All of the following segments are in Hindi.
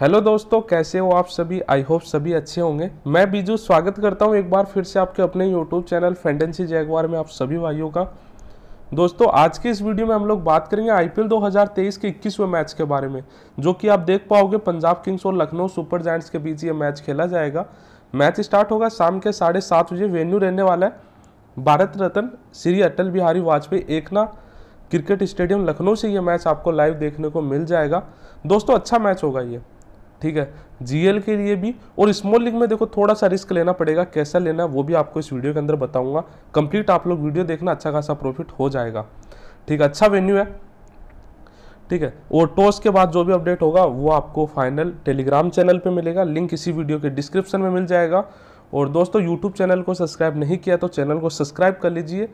हेलो दोस्तों कैसे हो आप सभी आई होप सभी अच्छे होंगे मैं बीजू स्वागत करता हूं एक बार फिर से आपके अपने यूट्यूब चैनल फेंडेंसी जैगवार में आप सभी भाइयों का दोस्तों आज के इस वीडियो में हम लोग बात करेंगे आईपीएल 2023 के 21वें मैच के बारे में जो कि आप देख पाओगे पंजाब किंग्स और लखनऊ सुपर जैंट्स के बीच ये मैच खेला जाएगा मैच स्टार्ट होगा शाम के साढ़े सात बजे वेन्यू रहने वाला है भारत रत्न श्री अटल बिहारी वाजपेयी एकना क्रिकेट स्टेडियम लखनऊ से ये मैच आपको लाइव देखने को मिल जाएगा दोस्तों अच्छा मैच होगा ये ठीक है जीएल के लिए भी और स्मॉल लीग में देखो थोड़ा सा रिस्क लेना पड़ेगा कैसा लेना है वो भी आपको इस वीडियो के अंदर बताऊंगा कंप्लीट आप लोग वीडियो देखना अच्छा खासा प्रॉफिट हो जाएगा ठीक है अच्छा वेन्यू है ठीक है और टॉस के बाद जो भी अपडेट होगा वो आपको फाइनल टेलीग्राम चैनल पर मिलेगा लिंक इसी वीडियो के डिस्क्रिप्शन में मिल जाएगा और दोस्तों यूट्यूब चैनल को सब्सक्राइब नहीं किया तो चैनल को सब्सक्राइब कर लीजिए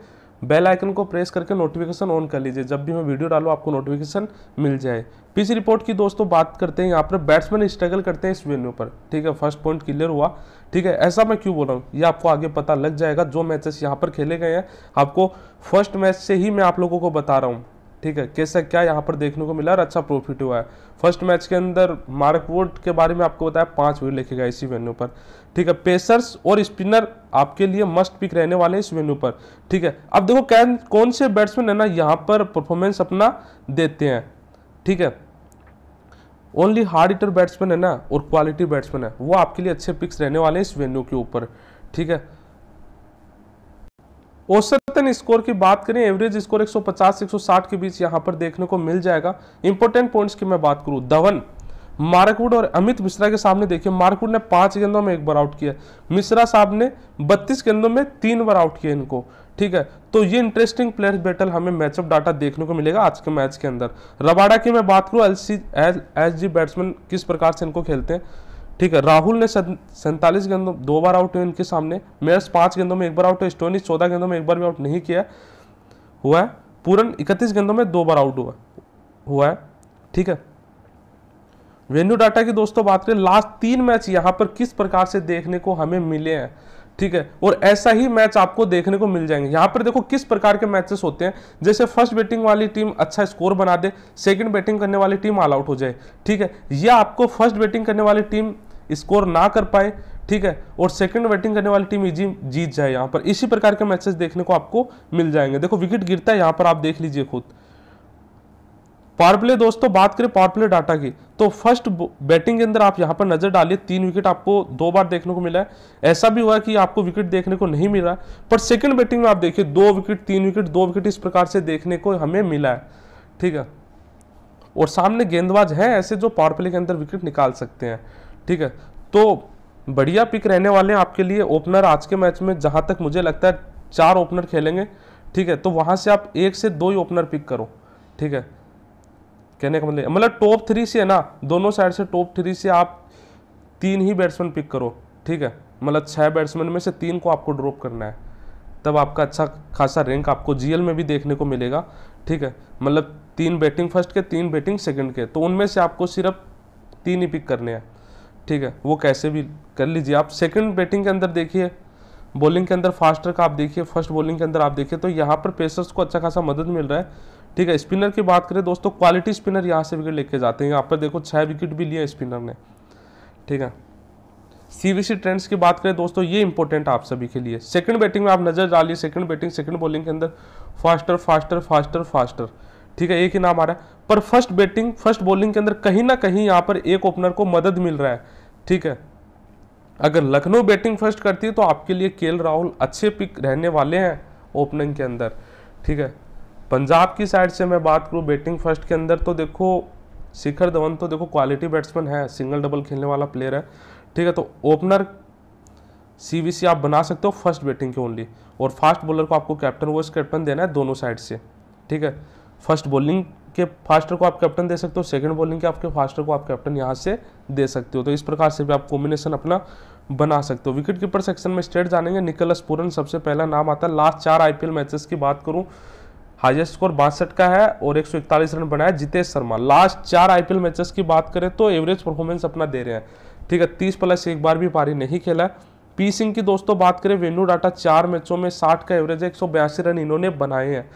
बेल आइकन को प्रेस करके नोटिफिकेशन ऑन कर लीजिए जब भी मैं वीडियो डालूँ आपको नोटिफिकेशन मिल जाए पिच रिपोर्ट की दोस्तों बात करते हैं यहाँ पर बैट्समैन स्ट्रगल करते हैं इस वेन्यू पर ठीक है फर्स्ट पॉइंट क्लियर हुआ ठीक है ऐसा मैं क्यों बोल रहा हूँ ये आपको आगे पता लग जाएगा जो मैचेस यहाँ पर खेले गए हैं आपको फर्स्ट मैच से ही मैं आप लोगों को बता रहा हूँ ठीक है कैसा क्या यहाँ पर देखने को मिला और अच्छा प्रॉफिट हुआ है फर्स्ट मैच के अंदर मार्क वोट के बारे में आपको बताया पांच विकेट लेके गए इसी वेन्यू पर ठीक है पेसर्स और स्पिनर आपके लिए मस्ट पिक रहने वाले हैं इस वेन्यू पर ठीक है अब देखो कैन कौन से बैट्समैन है ना यहाँ पर परफॉर्मेंस अपना देते हैं ठीक है ओनली हार्ड इटर बैट्समैन है ना और क्वालिटी बैट्समैन है वो आपके लिए अच्छे पिक्स रहने वाले हैं इस वेन्यू के ऊपर ठीक है औसतन स्कोर की बात करें एवरेज स्कोर 150 160 के बीच यहां पर देखने को मिल जाएगा इंपॉर्टेंट पॉइंट्स की मैं बात करूं धवन मार्कवुड और अमित मिश्रा के सामने देखिए मार्कवुड ने पांच गेंदों में एक बार आउट किया मिश्रा साहब ने 32 गेंदों में तीन बार आउट किया इनको ठीक है तो ये इंटरेस्टिंग प्लेयर बैटल हमें मैचअप डाटा देखने को मिलेगा आज के मैच के अंदर रबाडा की मैं बात करूँ L C L S G batsman किस प्रकार से इनको खेलते हैं ठीक है राहुल ने सैंतालीस गेंदों दो बार आउट हुए इनके सामने मेयर्स पांच गेंदों में एक बार आउट हुए स्टोनिस चौदह गेंदों में एक बार भी आउट नहीं किया हुआ है पूरन इकतीस गेंदों में दो बार आउट हुआ हुआ है ठीक है वेन्यू डाटा की दोस्तों बात करें लास्ट तीन मैच यहां पर किस प्रकार से देखने को हमें मिले हैं ठीक है और ऐसा ही मैच आपको देखने को मिल जाएंगे यहां पर देखो किस प्रकार के मैचेस होते हैं जैसे फर्स्ट बैटिंग वाली टीम अच्छा स्कोर बना दे सेकंड बैटिंग करने वाली टीम ऑल आउट हो जाए ठीक है या आपको फर्स्ट बैटिंग करने वाली टीम स्कोर ना कर पाए ठीक है और सेकंड बैटिंग करने वाली टीम इजी जीत जाए यहां पर इसी प्रकार के मैचेस देखने को आपको मिल जाएंगे देखो विकेट गिरता है यहां पर आप देख लीजिए खुद पावर प्ले दोस्तों बात करें पावर प्ले डाटा की तो फर्स्ट बैटिंग के अंदर आप यहां पर नजर डालिए तीन विकेट आपको दो बार देखने को मिला है ऐसा भी हुआ कि आपको विकेट देखने को नहीं मिला पर सेकंड बैटिंग में आप देखिए दो विकेट तीन विकेट दो विकेट इस प्रकार से देखने को हमें मिला है ठीक है और सामने गेंदबाज हैं ऐसे जो पावर प्ले के अंदर विकेट निकाल सकते हैं ठीक है तो बढ़िया पिक रहने वाले हैं आपके लिए ओपनर आज के मैच में जहां तक मुझे लगता है चार ओपनर खेलेंगे ठीक है तो वहां से आप एक से दो ही ओपनर पिक करो ठीक है कहने का मतलब मतलब टॉप थ्री से ना दोनों साइड से टॉप थ्री से आप तीन ही बैट्समैन पिक करो ठीक है मतलब छः बैट्समैन में से तीन को आपको ड्रॉप करना है तब आपका अच्छा खासा रैंक आपको जीएल में भी देखने को मिलेगा ठीक है मतलब तीन बैटिंग फर्स्ट के तीन बैटिंग सेकंड के तो उनमें से आपको सिर्फ तीन ही पिक करने हैं ठीक है वो कैसे भी कर लीजिए आप सेकंड बैटिंग के अंदर देखिए बॉलिंग के अंदर फास्टर का आप देखिए फर्स्ट बॉलिंग के अंदर आप देखिए तो यहाँ पर पेसर्स को अच्छा खासा मदद मिल रहा है ठीक है स्पिनर की बात करें दोस्तों क्वालिटी स्पिनर यहाँ से विकेट लेके जाते हैं यहाँ पर देखो छः विकेट भी लिए स्पिनर ने ठीक है सीवीसी ट्रेंड्स की बात करें दोस्तों ये इंपॉर्टेंट आप सभी के लिए सेकंड बैटिंग में आप नजर डालिए सेकंड बैटिंग सेकंड बॉलिंग के अंदर फास्टर फास्टर फास्टर फास्टर ठीक है एक ही नाम आ रहा है पर फर्स्ट बैटिंग फर्स्ट बॉलिंग के अंदर कहीं ना कहीं यहाँ पर एक ओपनर को मदद मिल रहा है ठीक है अगर लखनऊ बैटिंग फर्स्ट करती है तो आपके लिए के राहुल अच्छे पिक रहने वाले हैं ओपनिंग के अंदर ठीक है पंजाब की साइड से मैं बात करूँ बैटिंग फर्स्ट के अंदर तो देखो शिखर धवन तो देखो क्वालिटी बैट्समैन है सिंगल डबल खेलने वाला प्लेयर है ठीक है तो ओपनर सी आप बना सकते हो फर्स्ट बैटिंग के ओनली और फास्ट बॉलर को आपको कैप्टन वो कैप्टन देना है दोनों साइड से ठीक है फर्स्ट बॉलिंग के फास्टर को आप कैप्टन दे सकते हो सेकंड बॉलिंग के आपके फास्टर को आप कैप्टन यहाँ से दे सकते हो तो इस प्रकार से भी आप कॉम्बिनेशन अपना बना सकते हो विकेट कीपर सेक्शन में स्टेट जानेंगे निकलस पूरन सबसे पहला नाम आता है लास्ट चार आईपीएल मैचेस की बात करूँ हाईएस्ट स्कोर बासठ का है और 141 रन बनाया जितेश शर्मा लास्ट चार आईपीएल मैचेस की बात करें तो एवरेज परफॉर्मेंस अपना दे रहे हैं ठीक है तीस प्लस एक बार भी पारी नहीं खेला पी सिंह की दोस्तों बात करें वेनु डाटा चार मैचों में साठ का एवरेज है रन इन्होंने बनाए हैं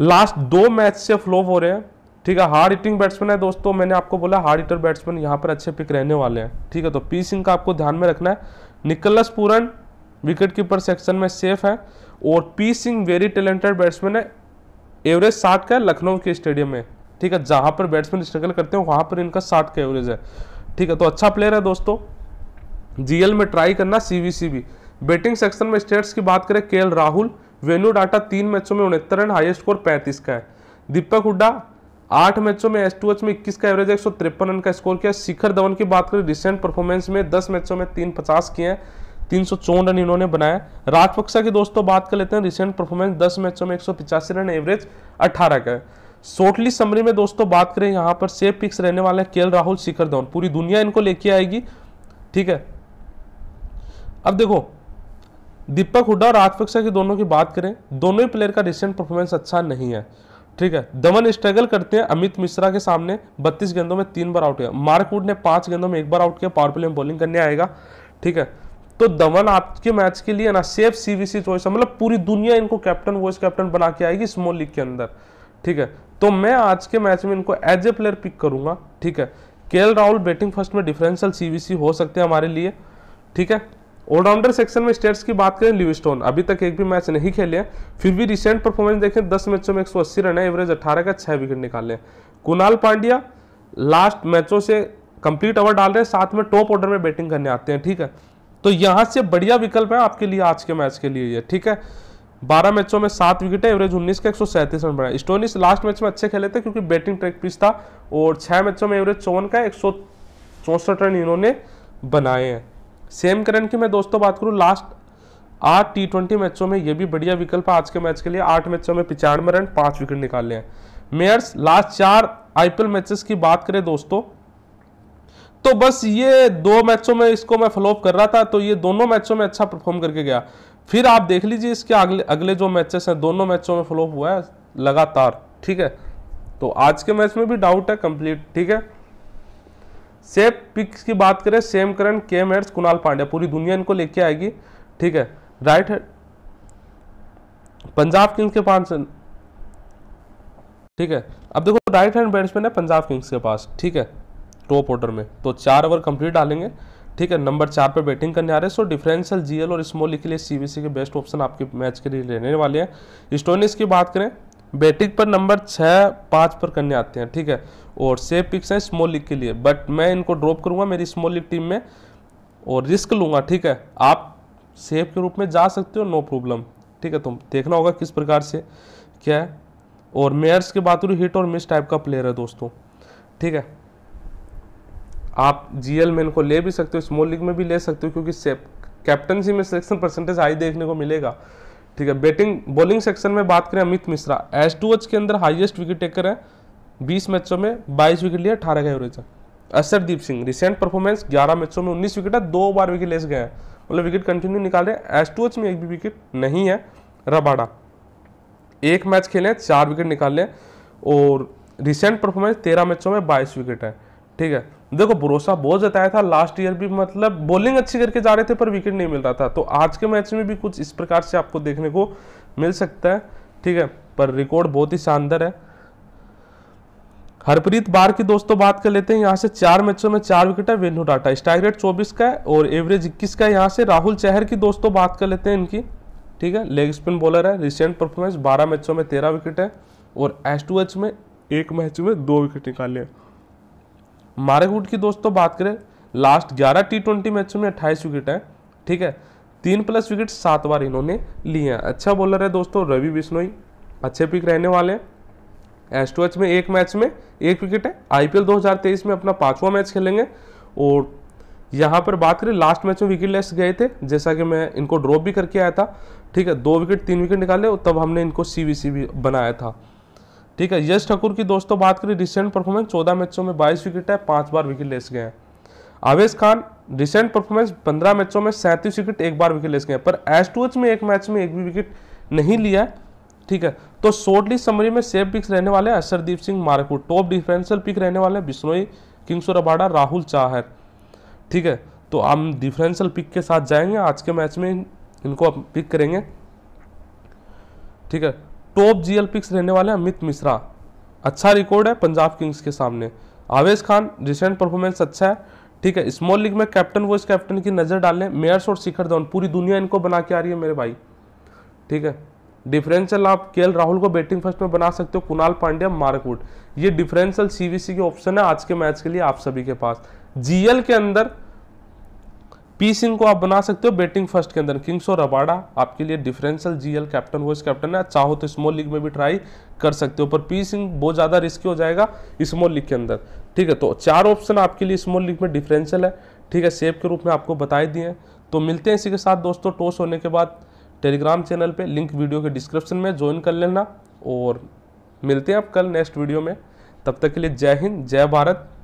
लास्ट दो मैच से फ्लो हो रहे हैं ठीक है हार्ड हिटिंग बैट्समैन है दोस्तों मैंने आपको बोला हार्ड हिटर बैट्समैन यहाँ पर अच्छे पिक रहने वाले हैं ठीक है तो पी सिंह का आपको ध्यान में रखना है Nicholas Pooran wicket keeper section में सेफ है और P Singh very talented batsman है एवरेज साठ का है लखनऊ के स्टेडियम में ठीक है जहाँ पर बैट्समैन स्ट्रगल करते हैं वहाँ पर इनका साठ का एवरेज है ठीक है तो अच्छा प्लेयर है दोस्तों जीएल में ट्राई करना सीवीसी भी बैटिंग सेक्शन में स्टेट्स की बात करें के राहुल वेनु डाटा तीन मैचों में उनहत्तर रन हाईएस्ट स्कोर पैंतीस का है दीपक हुड्डा आठ मैचों में एस टू एच में इक्कीस का एवरेज एक रन का स्कोर किया शिखर धवन की बात करें रिसेंट परफॉर्मेंस में दस मैचों में तीन पचास किए हैं तीन रन इन्होंने बनाया राजपक्सा की दोस्तों बात कर लेते हैं रिसेंट परफॉर्मेंस दस मैचों में एक रन एवरेज अठारह का है समरी में दोस्तों बात करें यहाँ पर सेफ पिक्स रहने वाले के राहुल शिखर धवन पूरी दुनिया इनको लेके आएगी ठीक है अब देखो दीपक हुडा और राजपक्सा की दोनों की बात करें दोनों ही प्लेयर का रिसेंट परफॉर्मेंस अच्छा नहीं है ठीक है दमन स्ट्रगल करते हैं अमित मिश्रा के सामने 32 गेंदों में तीन बार आउट किया मार्कवुड ने पांच गेंदों में एक बार आउट किया पावर प्ले में बॉलिंग करने आएगा ठीक है तो दमन आपके मैच के लिए ना सेफ सीवीसी चॉइस है मतलब पूरी दुनिया इनको कैप्टन वॉइस कैप्टन बना के आएगी स्मॉल लीग के अंदर ठीक है तो मैं आज के मैच में इनको एज ए प्लेयर पिक करूंगा ठीक है के राहुल बैटिंग फर्स्ट में डिफरेंशियल सीवीसी हो सकते हैं हमारे लिए ठीक है ऑलराउंडर सेक्शन में स्टेट्स की बात करें लिविस्टोन अभी तक एक भी मैच नहीं खेले हैं फिर भी रिसेंट परफॉर्मेंस देखें दस मैचों में 180 रन है एवरेज 18 का छः विकेट निकाले हैं कुणाल पांड्या लास्ट मैचों से कंप्लीट ओवर डाल रहे हैं साथ में टॉप ऑर्डर में बैटिंग करने आते हैं ठीक है तो यहां से बढ़िया विकल्प है आपके लिए आज के मैच के लिए ये ठीक है बारह मैचों में सात विकेट है एवरेज उन्नीस का एक सौ सैंतीस रन बना स्टोनिस लास्ट मैच में अच्छे खेले थे क्योंकि बैटिंग ट्रैक पिच था और छह मैचों में एवरेज चौवन का एक सौ चौसठ रन इन्होंने बनाए हैं सेम करण की मैं दोस्तों बात करूँ लास्ट आठ टी ट्वेंटी मैचों में ये भी बढ़िया विकल्प आज के मैच के लिए आठ मैचों में पिचानवे रन पांच विकेट निकाले हैं मेयर्स लास्ट चार आईपीएल मैचेस की बात करें दोस्तों तो बस ये दो मैचों में इसको मैं फॉलोअप कर रहा था तो ये दोनों मैचों में अच्छा परफॉर्म करके गया फिर आप देख लीजिए इसके अगले अगले जो मैचेस हैं दोनों मैचों में फॉलोअप हुआ है लगातार ठीक है तो आज के मैच में भी डाउट है कंप्लीट ठीक है सेम पिक्स की बात करें सेम करण के मैट्स कुणाल पांड्या पूरी दुनिया इनको लेके आएगी ठीक है राइट पंजाब किंग्स के पास ठीक है अब देखो राइट हैंड बैट्समैन है पंजाब किंग्स के पास ठीक है टॉप ऑर्डर में तो चार ओवर कंप्लीट डालेंगे ठीक है नंबर चार पर बैटिंग करने आ रहे हैं सो डिफरेंशियल जीएल और स्मॉली e के लिए सीबीसी के बेस्ट ऑप्शन आपके मैच के लिए लेने वाले हैं स्टोनिस की बात करें बैटिंग पर नंबर छः पाँच पर करने आते हैं ठीक है और सेफ पिक्स हैं स्मॉल लीग e के लिए बट मैं इनको ड्रॉप करूँगा मेरी स्मॉल लीग e टीम में और रिस्क लूँगा ठीक है आप सेफ के रूप में जा सकते हो नो प्रॉब्लम ठीक है तो देखना होगा किस प्रकार से क्या है और मेयर्स की बात करूँ हिट और मिस टाइप का प्लेयर है दोस्तों ठीक है आप जीएल में इनको ले भी सकते हो स्मॉल लीग में भी ले सकते हो क्योंकि कैप्टनसी में सिलेक्शन परसेंटेज हाई देखने को मिलेगा ठीक है बैटिंग बॉलिंग सेक्शन में बात करें Amit Mishra S to H के अंदर हाईएस्ट विकेट टेकर है बीस मैचों में बाईस विकेट लिए अठारह का एवरेज है असरदीप सिंह रिसेंट परफॉर्मेंस ग्यारह मैचों में उन्नीस विकेट है दो बार विकेट ले गए हैं मतलब विकेट कंटिन्यू निकाल रहे हैं एस टू एच में एक भी विकेट नहीं है रबाडा एक मैच खेले चार विकेट निकाल लें और रिसेंट परफॉर्मेंस तेरह मैचों में बाईस विकेट है ठीक है देखो भरोसा बहुत जताया था लास्ट ईयर भी मतलब बॉलिंग अच्छी करके जा रहे थे पर विकेट नहीं मिल रहा था तो आज के मैच में भी कुछ इस प्रकार से आपको देखने को मिल सकता है ठीक है पर रिकॉर्ड बहुत ही शानदार है हरप्रीत बार की दोस्तों बात कर लेते हैं यहाँ से चार मैचों में चार विकेट है वेन्यू डाटा स्ट्राइक रेट चौबीस का है और एवरेज इक्कीस का है यहाँ से राहुल चहर की दोस्तों बात कर लेते हैं इनकी ठीक है लेग स्पिन बॉलर है रिसेंट परफॉर्मेंस बारह मैचों में तेरह विकेट है और एस टू एच में एक मैच में दो विकेट निकाले हैं मारेकूट की दोस्तों तो बात करें लास्ट 11 टी ट्वेंटी मैचों में 28 विकेट हैं ठीक है तीन प्लस विकेट सात बार इन्होंने लिए हैं अच्छा बॉलर है दोस्तों रवि बिश्नोई अच्छे पिक रहने वाले हैं एस टू एच में एक मैच में एक विकेट है आईपीएल 2023 में अपना पांचवा मैच खेलेंगे और यहाँ पर बात करें लास्ट मैच में विकेट लेस गए थे जैसा कि मैं इनको ड्रॉप भी करके आया था ठीक है दो विकेट तीन विकेट निकाले और तब हमने इनको सी बनाया था ठीक है यश ठाकुर की दोस्तों बात करें रिसेंट परफॉर्मेंस चौदह मैचों में बाईस विकेट है पांच बार विकेट लेस गए हैं आवेश खान रिसेंट परफॉर्मेंस पंद्रह मैचों में सैंतीस विकेट एक बार विकेट लेस गए हैं पर एस टू एच में एक मैच में एक भी विकेट नहीं लिया है ठीक है तो शॉर्ट समरी में सेफ पिक्स रहने वाले हैं असरदीप सिंह मारकू टॉप डिफरेंशियल पिक रहने वाले हैं बिश्नोई किंगसुर अबाडा राहुल चाहर ठीक है तो हम डिफरेंशियल पिक के साथ जाएंगे आज के मैच में इनको पिक करेंगे ठीक है टॉप जीएल पिक्स रहने वाले अमित मिश्रा अच्छा रिकॉर्ड है पंजाब किंग्स के सामने आवेश खान रिसेंट परफॉर्मेंस अच्छा है ठीक है स्मॉल लीग में कैप्टन वाइस कैप्टन की नज़र डालें मेयर्स और शिखर धवन पूरी दुनिया इनको बना के आ रही है मेरे भाई ठीक है डिफरेंशियल आप के राहुल को बैटिंग फर्स्ट में बना सकते हो कुणाल पांड्या मार्कवुड ये डिफरेंशियल सीवीसी के ऑप्शन है आज के मैच के लिए आप सभी के पास जीएल के अंदर पी सिंह को आप बना सकते हो बैटिंग फर्स्ट के अंदर किंग्स और रबाडा आपके लिए डिफरेंशियल जीएल कैप्टन इस कैप्टन है चाहो तो स्मॉल लीग में भी ट्राई कर सकते हो पर पी सिंह बहुत ज़्यादा रिस्की हो जाएगा स्मॉल लीग के अंदर ठीक है तो चार ऑप्शन आपके लिए स्मॉल लीग में डिफरेंशियल है ठीक है सेफ के रूप में आपको बताए दिए हैं तो मिलते हैं इसी के साथ दोस्तों टॉस होने के बाद टेलीग्राम चैनल पर लिंक वीडियो के डिस्क्रिप्शन में ज्वाइन कर लेना और मिलते हैं आप कल नेक्स्ट वीडियो में तब तक के लिए जय हिंद जय भारत